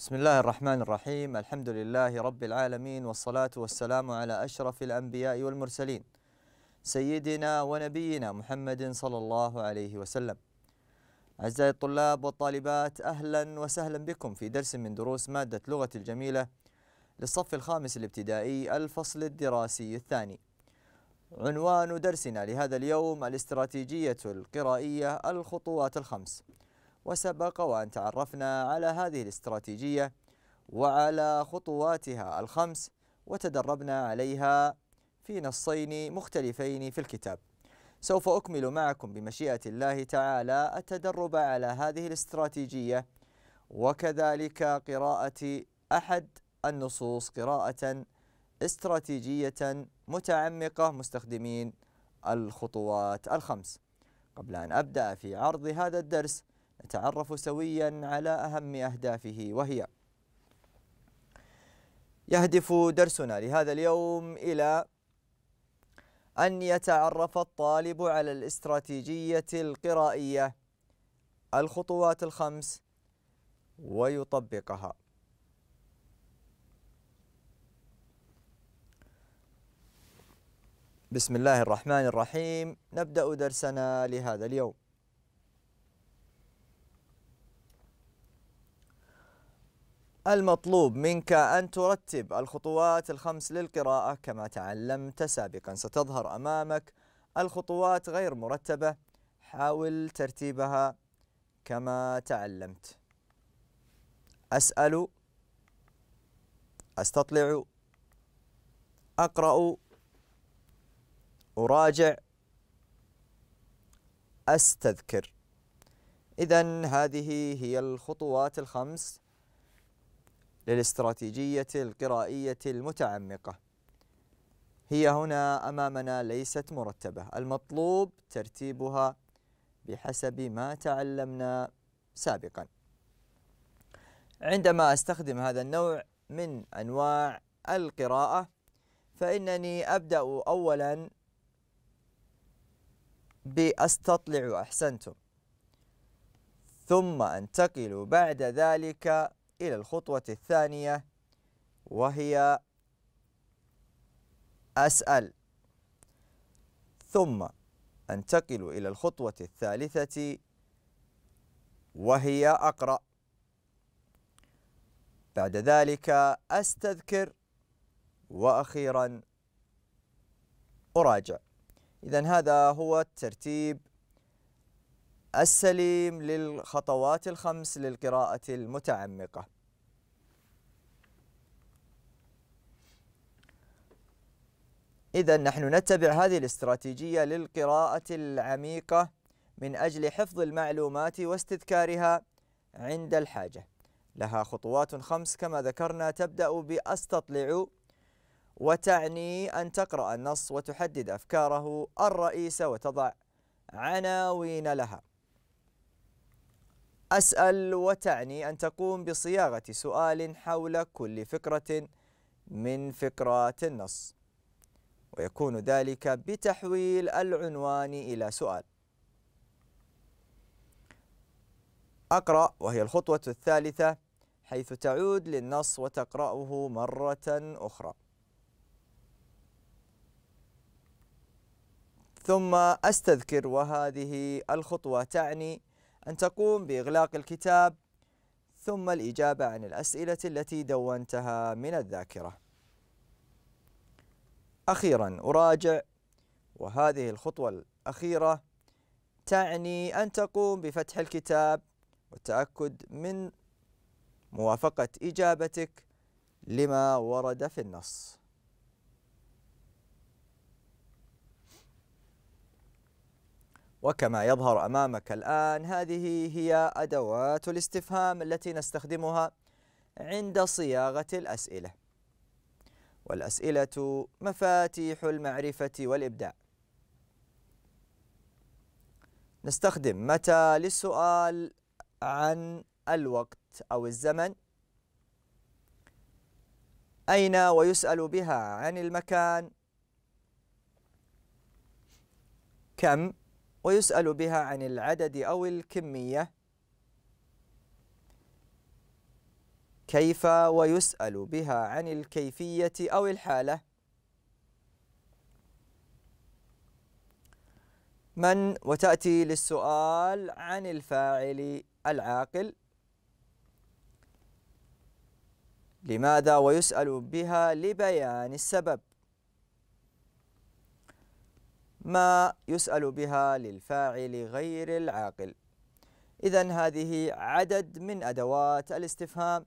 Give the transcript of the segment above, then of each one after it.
بسم الله الرحمن الرحيم الحمد لله رب العالمين والصلاة والسلام على أشرف الأنبياء والمرسلين سيدنا ونبينا محمد صلى الله عليه وسلم أعزائي الطلاب والطالبات أهلا وسهلا بكم في درس من دروس مادة لغة الجميلة للصف الخامس الابتدائي الفصل الدراسي الثاني عنوان درسنا لهذا اليوم الاستراتيجية القرائية الخطوات الخمس وسبق وأن تعرفنا على هذه الاستراتيجية وعلى خطواتها الخمس وتدربنا عليها في نصين مختلفين في الكتاب سوف أكمل معكم بمشيئة الله تعالى التدرب على هذه الاستراتيجية وكذلك قراءة أحد النصوص قراءة استراتيجية متعمقة مستخدمين الخطوات الخمس قبل أن أبدأ في عرض هذا الدرس نتعرف سويا على أهم أهدافه وهي يهدف درسنا لهذا اليوم إلى أن يتعرف الطالب على الاستراتيجية القرائية الخطوات الخمس ويطبقها بسم الله الرحمن الرحيم نبدأ درسنا لهذا اليوم المطلوب منك أن ترتب الخطوات الخمس للقراءة كما تعلمت سابقا ستظهر أمامك الخطوات غير مرتبة حاول ترتيبها كما تعلمت أسأل أستطلع أقرأ أراجع أستذكر إذا هذه هي الخطوات الخمس للاستراتيجية القرائية المتعمقة هي هنا أمامنا ليست مرتبة المطلوب ترتيبها بحسب ما تعلمنا سابقا عندما أستخدم هذا النوع من أنواع القراءة فإنني أبدأ أولا بأستطلع أحسنتم ثم أنتقل بعد ذلك إلى الخطوة الثانية وهي أسأل ثم أنتقل إلى الخطوة الثالثة وهي أقرأ بعد ذلك أستذكر وأخيرا أراجع إذا هذا هو الترتيب السليم للخطوات الخمس للقراءة المتعمقة إذا نحن نتبع هذه الاستراتيجية للقراءة العميقة من أجل حفظ المعلومات واستذكارها عند الحاجة لها خطوات خمس كما ذكرنا تبدأ بأستطلع وتعني أن تقرأ النص وتحدد أفكاره الرئيسة وتضع عناوين لها أسأل وتعني أن تقوم بصياغة سؤال حول كل فكرة من فكرات النص ويكون ذلك بتحويل العنوان إلى سؤال أقرأ وهي الخطوة الثالثة حيث تعود للنص وتقرأه مرة أخرى ثم أستذكر وهذه الخطوة تعني أن تقوم بإغلاق الكتاب ثم الإجابة عن الأسئلة التي دونتها من الذاكرة. أخيرا أراجع وهذه الخطوة الأخيرة تعني أن تقوم بفتح الكتاب والتأكد من موافقة إجابتك لما ورد في النص وكما يظهر أمامك الآن هذه هي أدوات الاستفهام التي نستخدمها عند صياغة الأسئلة والأسئلة مفاتيح المعرفة والإبداع نستخدم متى للسؤال عن الوقت أو الزمن أين ويسأل بها عن المكان كم ويسأل بها عن العدد أو الكمية كيف ويسأل بها عن الكيفية أو الحالة من وتأتي للسؤال عن الفاعل العاقل لماذا ويسأل بها لبيان السبب ما يسأل بها للفاعل غير العاقل إذا هذه عدد من أدوات الاستفهام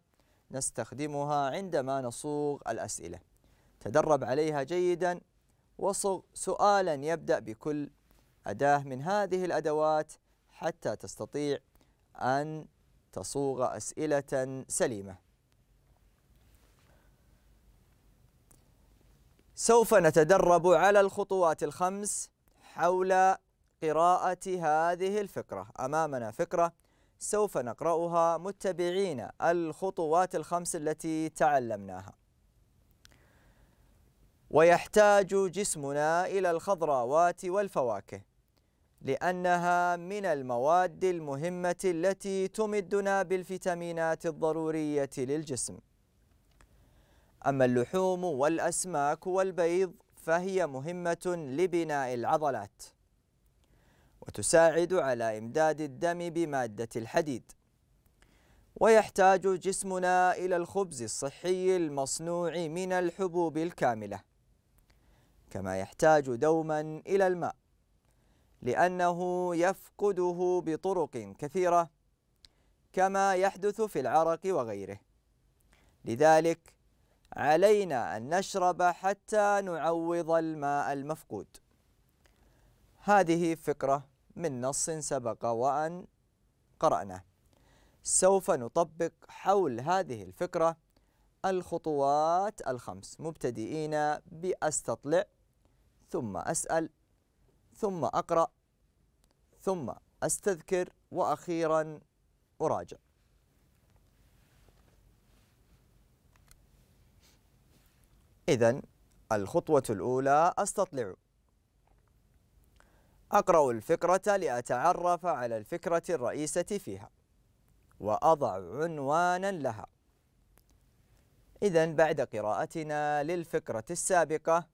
نستخدمها عندما نصوغ الأسئلة تدرب عليها جيدا وصغ سؤالا يبدأ بكل أداة من هذه الأدوات حتى تستطيع أن تصوغ أسئلة سليمة سوف نتدرب على الخطوات الخمس حول قراءة هذه الفكرة أمامنا فكرة سوف نقرأها متبعين الخطوات الخمس التي تعلمناها ويحتاج جسمنا إلى الخضروات والفواكه لأنها من المواد المهمة التي تمدنا بالفيتامينات الضرورية للجسم أما اللحوم والأسماك والبيض فهي مهمة لبناء العضلات وتساعد على إمداد الدم بمادة الحديد ويحتاج جسمنا إلى الخبز الصحي المصنوع من الحبوب الكاملة كما يحتاج دوما إلى الماء لأنه يفقده بطرق كثيرة كما يحدث في العرق وغيره لذلك علينا أن نشرب حتى نعوض الماء المفقود هذه فكرة من نص سبق وأن قرأناه سوف نطبق حول هذه الفكرة الخطوات الخمس مبتدئين بأستطلع ثم أسأل ثم أقرأ ثم أستذكر وأخيرا أراجع إذا الخطوة الأولى أستطلع أقرأ الفكرة لأتعرف على الفكرة الرئيسة فيها وأضع عنوانا لها إذا بعد قراءتنا للفكرة السابقة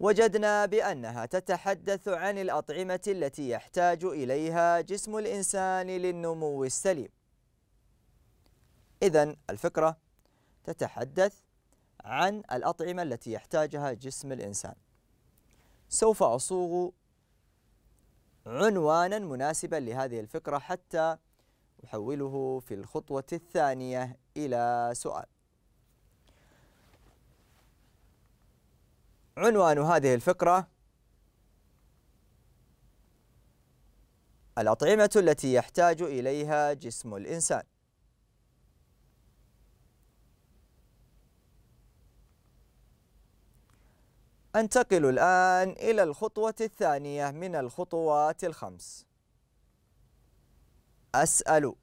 وجدنا بأنها تتحدث عن الأطعمة التي يحتاج إليها جسم الإنسان للنمو السليم إذا الفكرة تتحدث عن الأطعمة التي يحتاجها جسم الإنسان سوف أصوغ عنوانا مناسبا لهذه الفكرة حتى أحوله في الخطوة الثانية إلى سؤال عنوان هذه الفقرة الأطعمة التي يحتاج إليها جسم الإنسان أنتقل الآن إلى الخطوة الثانية من الخطوات الخمس أسأل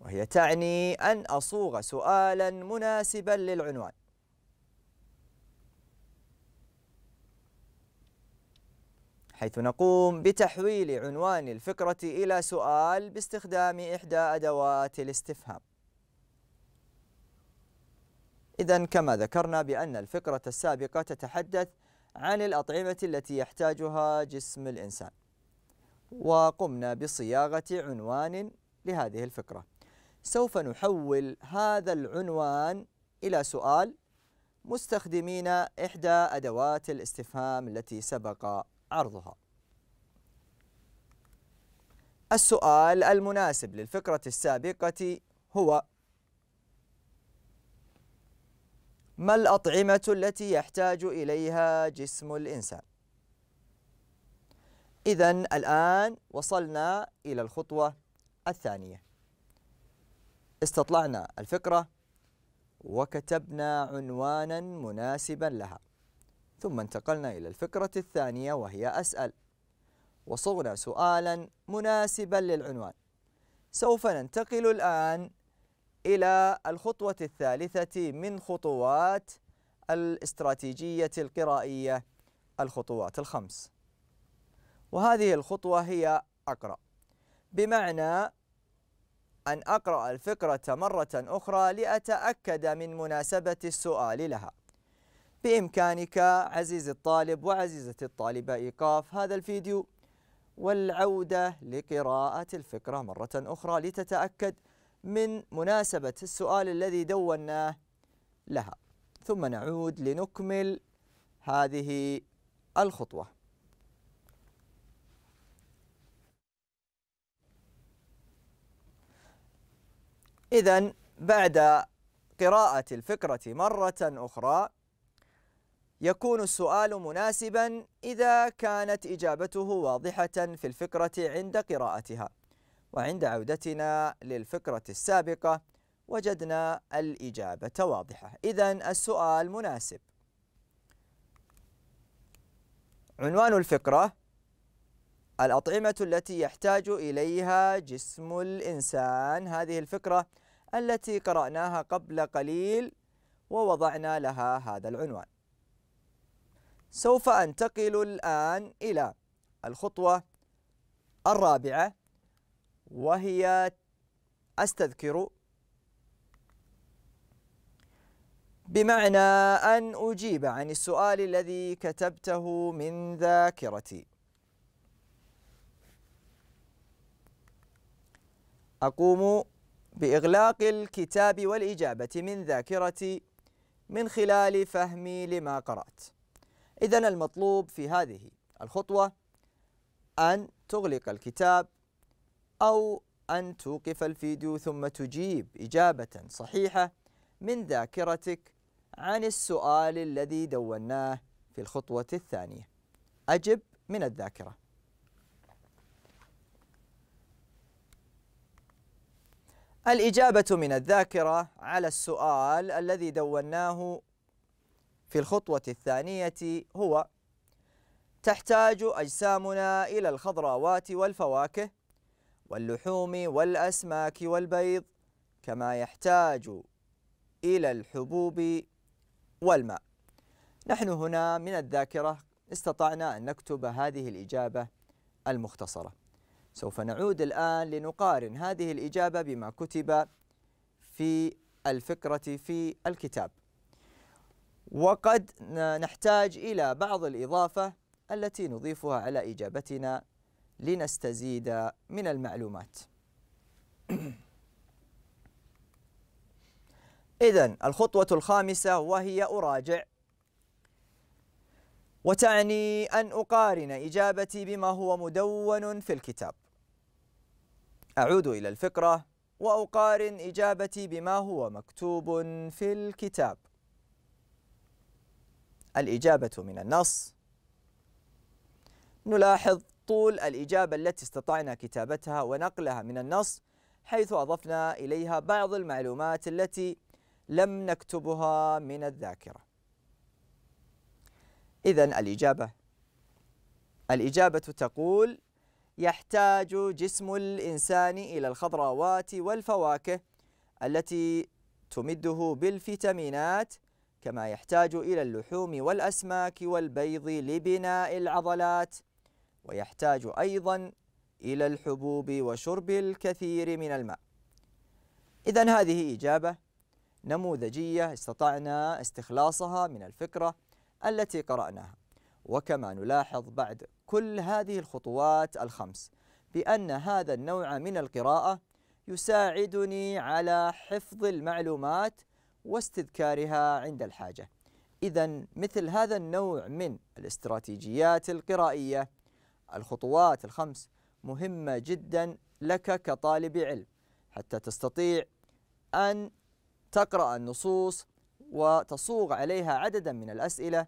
وهي تعني أن أصوغ سؤالا مناسبا للعنوان حيث نقوم بتحويل عنوان الفكرة إلى سؤال باستخدام إحدى أدوات الاستفهام إذا كما ذكرنا بأن الفقرة السابقة تتحدث عن الأطعمة التي يحتاجها جسم الإنسان وقمنا بصياغة عنوان لهذه الفقرة سوف نحول هذا العنوان إلى سؤال مستخدمين إحدى أدوات الاستفهام التي سبق عرضها السؤال المناسب للفقرة السابقة هو ما الأطعمة التي يحتاج إليها جسم الإنسان؟ إذا الآن وصلنا إلى الخطوة الثانية استطلعنا الفكرة وكتبنا عنوانا مناسبا لها ثم انتقلنا إلى الفكرة الثانية وهي أسأل وصغنا سؤالا مناسبا للعنوان سوف ننتقل الآن إلى الخطوة الثالثة من خطوات الاستراتيجية القرائية الخطوات الخمس وهذه الخطوة هي أقرأ بمعنى أن أقرأ الفكرة مرة أخرى لأتأكد من مناسبة السؤال لها بإمكانك عزيزي الطالب وعزيزتي الطالبة إيقاف هذا الفيديو والعودة لقراءة الفكرة مرة أخرى لتتأكد من مناسبة السؤال الذي دوناه لها ثم نعود لنكمل هذه الخطوة إذا بعد قراءة الفكرة مرة أخرى يكون السؤال مناسبا إذا كانت إجابته واضحة في الفكرة عند قراءتها وعند عودتنا للفكرة السابقة وجدنا الإجابة واضحة إذا السؤال مناسب عنوان الفقرة الأطعمة التي يحتاج إليها جسم الإنسان هذه الفكرة التي قرأناها قبل قليل ووضعنا لها هذا العنوان سوف أنتقل الآن إلى الخطوة الرابعة وهي أستذكر بمعنى أن أجيب عن السؤال الذي كتبته من ذاكرتي أقوم بإغلاق الكتاب والإجابة من ذاكرتي من خلال فهمي لما قرأت إذا المطلوب في هذه الخطوة أن تغلق الكتاب أو أن توقف الفيديو ثم تجيب إجابة صحيحة من ذاكرتك عن السؤال الذي دوناه في الخطوة الثانية أجب من الذاكرة الإجابة من الذاكرة على السؤال الذي دوناه في الخطوة الثانية هو تحتاج أجسامنا إلى الخضروات والفواكه واللحوم والأسماك والبيض كما يحتاج إلى الحبوب والماء نحن هنا من الذاكرة استطعنا أن نكتب هذه الإجابة المختصرة سوف نعود الآن لنقارن هذه الإجابة بما كتب في الفكرة في الكتاب وقد نحتاج إلى بعض الإضافة التي نضيفها على إجابتنا لنستزيد من المعلومات إذا الخطوة الخامسة وهي أراجع وتعني أن أقارن إجابتي بما هو مدون في الكتاب أعود إلى الفقرة وأقارن إجابتي بما هو مكتوب في الكتاب الإجابة من النص نلاحظ طول الإجابة التي استطعنا كتابتها ونقلها من النص حيث أضفنا إليها بعض المعلومات التي لم نكتبها من الذاكرة إذا الإجابة الإجابة تقول يحتاج جسم الإنسان إلى الخضروات والفواكه التي تمده بالفيتامينات كما يحتاج إلى اللحوم والأسماك والبيض لبناء العضلات ويحتاج أيضا إلى الحبوب وشرب الكثير من الماء إذا هذه إجابة نموذجية استطعنا استخلاصها من الفكرة التي قرأناها وكما نلاحظ بعد كل هذه الخطوات الخمس بأن هذا النوع من القراءة يساعدني على حفظ المعلومات واستذكارها عند الحاجة إذا مثل هذا النوع من الاستراتيجيات القرائية الخطوات الخمس مهمة جدا لك كطالب علم حتى تستطيع أن تقرأ النصوص وتصوغ عليها عددا من الأسئلة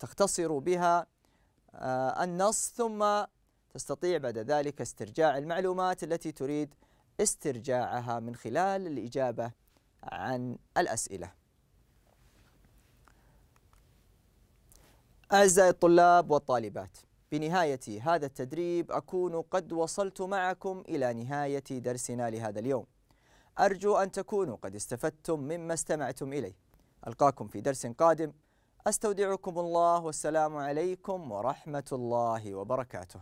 تختصر بها آه، النص ثم تستطيع بعد ذلك استرجاع المعلومات التي تريد استرجاعها من خلال الإجابة عن الأسئلة. أعزائي الطلاب والطالبات بنهاية هذا التدريب أكون قد وصلت معكم إلى نهاية درسنا لهذا اليوم أرجو أن تكونوا قد استفدتم مما استمعتم إليه ألقاكم في درس قادم أستودعكم الله والسلام عليكم ورحمة الله وبركاته